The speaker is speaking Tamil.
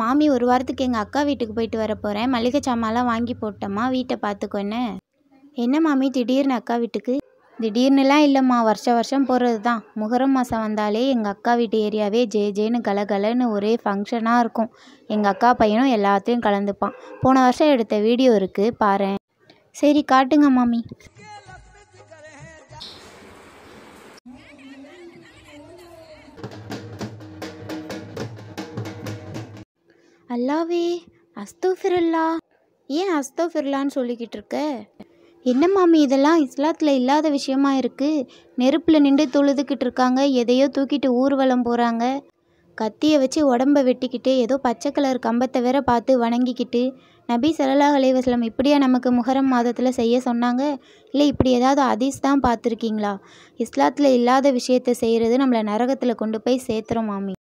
மாமி ஒரு வாரத்துக்கு எங்கள் அக்கா வீட்டுக்கு போயிட்டு வர போகிறேன் மளிகை சாமான்லாம் வாங்கி போட்டோம்மா வீட்டை பார்த்துக்கோன்னு என்ன மாமி திடீர்னு அக்கா வீட்டுக்கு திடீர்னுலாம் இல்லைம்மா வருஷம் வருஷம் போகிறது தான் முகரம் மாதம் வந்தாலே எங்கள் அக்கா வீட்டு ஏரியாவே ஜே ஜேன்னு கலகலன்னு ஒரே ஃபங்க்ஷனாக இருக்கும் எங்கள் அக்கா பையனும் எல்லாத்தையும் கலந்துப்பான் போன வருஷம் எடுத்த வீடியோ இருக்குது பாரு சரி காட்டுங்க மாமி அல்லாவே அஸ்தோஃபிரல்லா ஏன் அஸ்தோஃபிரல்லான்னு சொல்லிக்கிட்டு இருக்க என்ன மாமி இதெல்லாம் இஸ்லாத்தில் இல்லாத விஷயமா இருக்குது நெருப்பில் நின்று தொழுதுகிட்டு இருக்காங்க எதையோ தூக்கிட்டு ஊர்வலம் போகிறாங்க கத்தியை வச்சு உடம்ப வெட்டிக்கிட்டு ஏதோ பச்சை கலர் கம்பத்தை வேற பார்த்து வணங்கிக்கிட்டு நபி சலல்லா அலைவாஸ்லம் இப்படியா நமக்கு முகரம் மாதத்தில் செய்ய சொன்னாங்க இல்லை இப்படி ஏதாவது அதிஸ் தான் பார்த்துருக்கீங்களா இஸ்லாத்தில் இல்லாத விஷயத்தை செய்கிறது நம்மளை நரகத்தில் கொண்டு போய் சேர்த்துறோம் மாமி